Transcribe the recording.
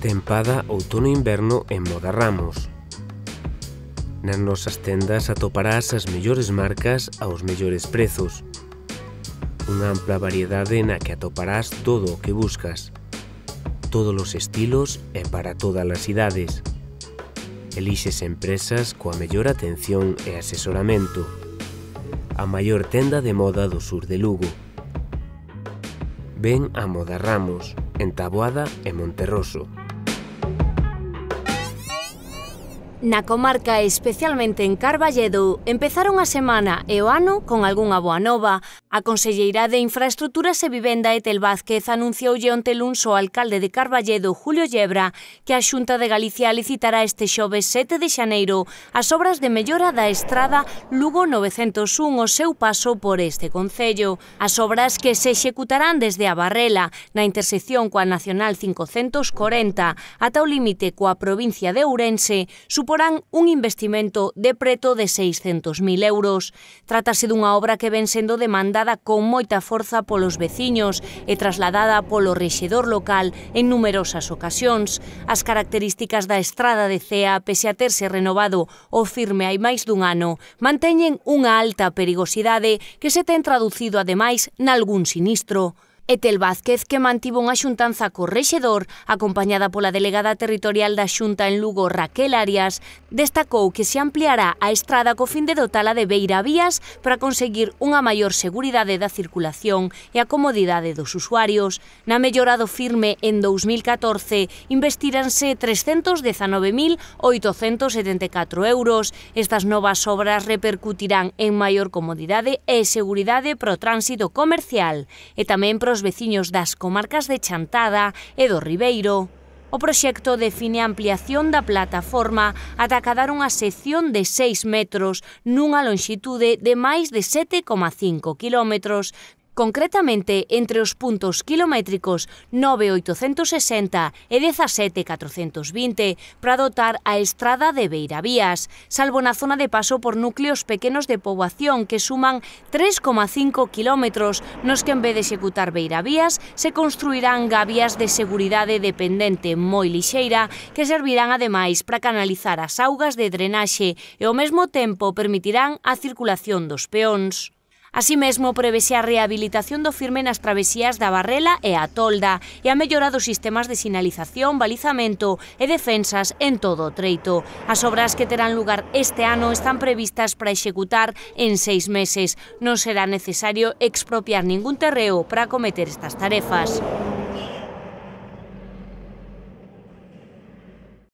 Tempada outono e inverno en Moda Ramos. Nas nosas tendas atoparás as mellores marcas aos mellores prezos. Unha ampla variedade na que atoparás todo o que buscas. Todos os estilos e para todas as idades. Elixes empresas coa mellor atención e asesoramento. A maior tenda de moda do sur de Lugo. Ven a Moda Ramos, en Taboada e Monterroso. Na comarca, especialmente en Carballedo, empezaron a semana e o ano con algunha boa nova. A Conselleira de Infraestructuras e Vivenda Etel Vázquez anuncioulle onte luns ao alcalde de Carballedo, Julio Llebra, que a Xunta de Galicia licitará este xoves 7 de xaneiro as obras de mellora da estrada Lugo 901 o seu paso por este concello. As obras que se executarán desde a Barrela, na intersección coa Nacional 540, ata o límite coa provincia de Ourense, suporán un investimento de preto de 600.000 euros. Trátase dunha obra que ven sendo demandada con moita forza polos veciños e trasladada polo rexedor local en numerosas ocasións. As características da estrada de Cea, pese a terse renovado o firme hai máis dun ano, manteñen unha alta perigosidade que se ten traducido ademais nalgún sinistro. Etel Vázquez, que mantivo unha xuntanza co rexedor, acompañada pola delegada territorial da Xunta en Lugo, Raquel Arias, destacou que se ampliará a estrada co fin de dotala de beira vías para conseguir unha maior seguridade da circulación e a comodidade dos usuarios. Na mellorado firme en 2014 investiránse 319.874 euros. Estas novas obras repercutirán en maior comodidade e seguridade pro tránsito comercial e tamén pros dos veciños das comarcas de Chantada e do Ribeiro. O proxecto define a ampliación da plataforma ata acadar unha sección de 6 metros nunha lonxitude de máis de 7,5 kilómetros concretamente entre os puntos kilométricos 9860 e 17420 para dotar a estrada de Beiravías, salvo na zona de paso por núcleos pequenos de poboación que suman 3,5 kilómetros, nos que en vez de executar Beiravías se construirán gavias de seguridade dependente moi lixeira que servirán ademais para canalizar as augas de drenaxe e ao mesmo tempo permitirán a circulación dos peóns. Así mesmo, prevese a rehabilitación do firme nas travesías da Barrela e a Tolda e a mellora dos sistemas de sinalización, balizamento e defensas en todo o treito. As obras que terán lugar este ano están previstas para executar en seis meses. Non será necesario expropiar ningún terreo para acometer estas tarefas.